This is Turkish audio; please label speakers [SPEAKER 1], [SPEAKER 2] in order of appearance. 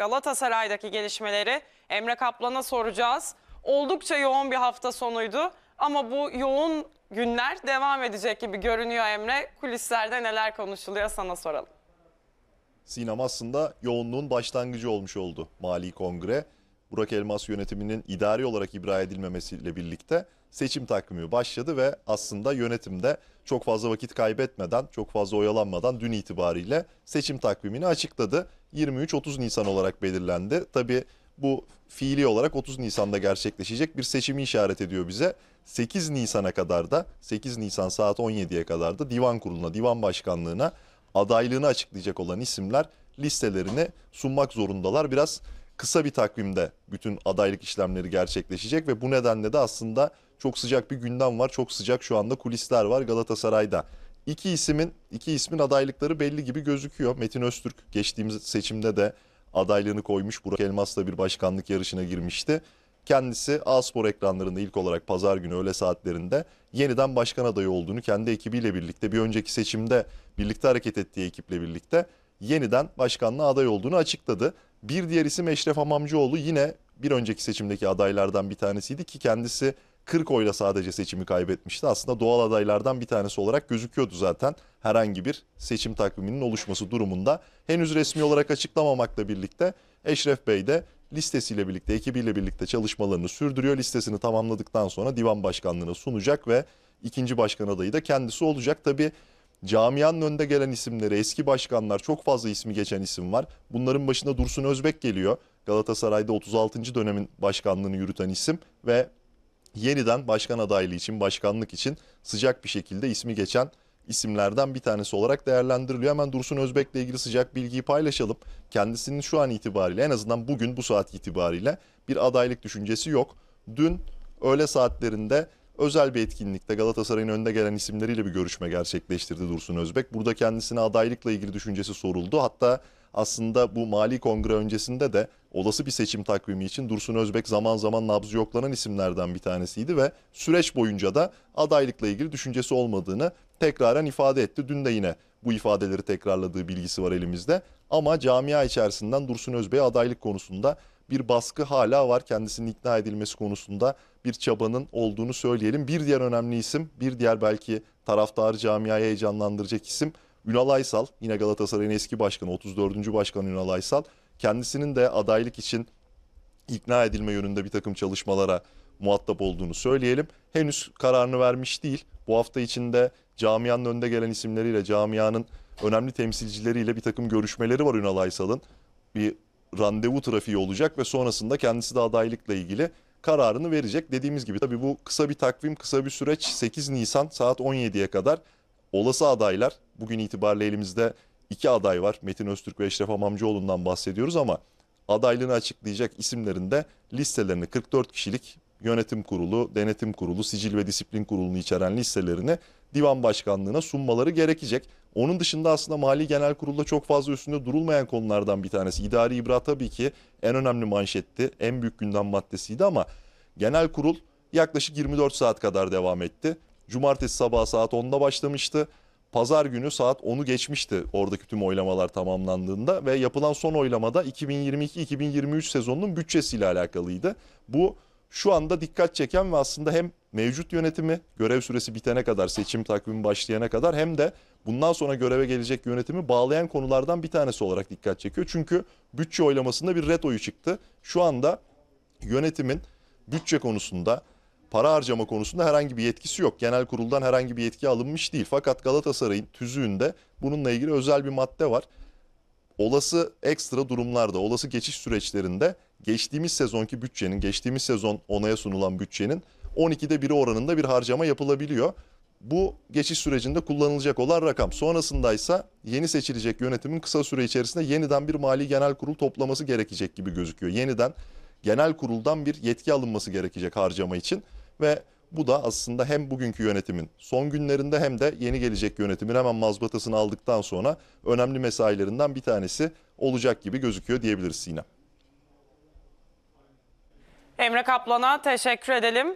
[SPEAKER 1] Galatasaray'daki gelişmeleri Emre Kaplan'a soracağız. Oldukça yoğun bir hafta sonuydu ama bu yoğun günler devam edecek gibi görünüyor Emre. Kulislerde neler konuşuluyor sana soralım. Sinem aslında yoğunluğun başlangıcı olmuş oldu Mali Kongre. Burak Elmas yönetiminin idari olarak ibra edilmemesiyle birlikte seçim takvimi başladı ve aslında yönetimde çok fazla vakit kaybetmeden, çok fazla oyalanmadan dün itibariyle seçim takvimini açıkladı. 23-30 Nisan olarak belirlendi. Tabi bu fiili olarak 30 Nisan'da gerçekleşecek bir seçimi işaret ediyor bize. 8 Nisan'a kadar da 8 Nisan saat 17'ye kadar da divan kuruluna, divan başkanlığına adaylığını açıklayacak olan isimler listelerini sunmak zorundalar. Biraz kısa bir takvimde bütün adaylık işlemleri gerçekleşecek ve bu nedenle de aslında çok sıcak bir gündem var. Çok sıcak şu anda kulisler var Galatasaray'da. İki ismin iki ismin adaylıkları belli gibi gözüküyor. Metin Öztürk geçtiğimiz seçimde de adaylığını koymuş. Burak Elmas'la bir başkanlık yarışına girmişti. Kendisi A-Spor ekranlarında ilk olarak pazar günü öğle saatlerinde yeniden başkan adayı olduğunu kendi ekibiyle birlikte bir önceki seçimde birlikte hareket ettiği ekiple birlikte yeniden başkanlığa aday olduğunu açıkladı. Bir diğer isim Eşref Amamcıoğlu yine bir önceki seçimdeki adaylardan bir tanesiydi ki kendisi 40 oyla sadece seçimi kaybetmişti. Aslında doğal adaylardan bir tanesi olarak gözüküyordu zaten herhangi bir seçim takviminin oluşması durumunda. Henüz resmi olarak açıklamamakla birlikte Eşref Bey de listesiyle birlikte, ekibiyle birlikte çalışmalarını sürdürüyor. Listesini tamamladıktan sonra divan başkanlığına sunacak ve ikinci başkan adayı da kendisi olacak. Tabii camianın önde gelen isimleri, eski başkanlar, çok fazla ismi geçen isim var. Bunların başında Dursun Özbek geliyor. Galatasaray'da 36. dönemin başkanlığını yürüten isim ve yeniden başkan adaylığı için, başkanlık için sıcak bir şekilde ismi geçen isimlerden bir tanesi olarak değerlendiriliyor. Hemen Dursun Özbek'le ilgili sıcak bilgiyi paylaşalım. Kendisinin şu an itibariyle en azından bugün bu saat itibariyle bir adaylık düşüncesi yok. Dün öğle saatlerinde özel bir etkinlikte Galatasaray'ın önde gelen isimleriyle bir görüşme gerçekleştirdi Dursun Özbek. Burada kendisine adaylıkla ilgili düşüncesi soruldu. Hatta aslında bu mali kongre öncesinde de olası bir seçim takvimi için Dursun Özbek zaman zaman nabzı yoklanan isimlerden bir tanesiydi ve süreç boyunca da adaylıkla ilgili düşüncesi olmadığını tekraren ifade etti. Dün de yine bu ifadeleri tekrarladığı bilgisi var elimizde. Ama camia içerisinden Dursun Özbek'e adaylık konusunda bir baskı hala var. Kendisinin ikna edilmesi konusunda bir çabanın olduğunu söyleyelim. Bir diğer önemli isim, bir diğer belki taraftar camiayı heyecanlandıracak isim Ünal Aysal. Yine Galatasaray'ın eski başkanı, 34. başkan Ünal Aysal. Kendisinin de adaylık için ikna edilme yönünde bir takım çalışmalara muhatap olduğunu söyleyelim. Henüz kararını vermiş değil. Bu hafta içinde camianın önde gelen isimleriyle, camianın önemli temsilcileriyle bir takım görüşmeleri var Ünal Aysal'ın. Bir randevu trafiği olacak ve sonrasında kendisi de adaylıkla ilgili kararını verecek. Dediğimiz gibi tabii bu kısa bir takvim, kısa bir süreç. 8 Nisan saat 17'ye kadar olası adaylar bugün itibariyle elimizde iki aday var. Metin Öztürk ve Eşref Amamcıoğlu'ndan bahsediyoruz ama adaylığını açıklayacak isimlerin de listelerini 44 kişilik yönetim kurulu, denetim kurulu, sicil ve disiplin kurulunu içeren listelerini divan başkanlığına sunmaları gerekecek. Onun dışında aslında Mali Genel Kurul'da çok fazla üstünde durulmayan konulardan bir tanesi. İdari ibra tabii ki en önemli manşetti, en büyük gündem maddesiydi ama genel kurul yaklaşık 24 saat kadar devam etti. Cumartesi sabahı saat 10'da başlamıştı. Pazar günü saat 10'u geçmişti oradaki tüm oylamalar tamamlandığında ve yapılan son oylamada 2022-2023 sezonunun bütçesiyle alakalıydı. Bu şu anda dikkat çeken ve aslında hem mevcut yönetimi görev süresi bitene kadar seçim takvimi başlayana kadar hem de bundan sonra göreve gelecek yönetimi bağlayan konulardan bir tanesi olarak dikkat çekiyor. Çünkü bütçe oylamasında bir red oyu çıktı. Şu anda yönetimin bütçe konusunda para harcama konusunda herhangi bir yetkisi yok. Genel kuruldan herhangi bir yetki alınmış değil. Fakat Galatasaray'ın tüzüğünde bununla ilgili özel bir madde var. Olası ekstra durumlarda, olası geçiş süreçlerinde geçtiğimiz sezonki bütçenin, geçtiğimiz sezon onaya sunulan bütçenin 12'de biri oranında bir harcama yapılabiliyor. Bu geçiş sürecinde kullanılacak olan rakam. Sonrasında ise yeni seçilecek yönetimin kısa süre içerisinde yeniden bir mali genel kurul toplaması gerekecek gibi gözüküyor. Yeniden genel kuruldan bir yetki alınması gerekecek harcama için ve bu da aslında hem bugünkü yönetimin son günlerinde hem de yeni gelecek yönetimin hemen mazbatasını aldıktan sonra önemli mesailerinden bir tanesi olacak gibi gözüküyor diyebiliriz Sinem. Emre Kaplan'a teşekkür edelim.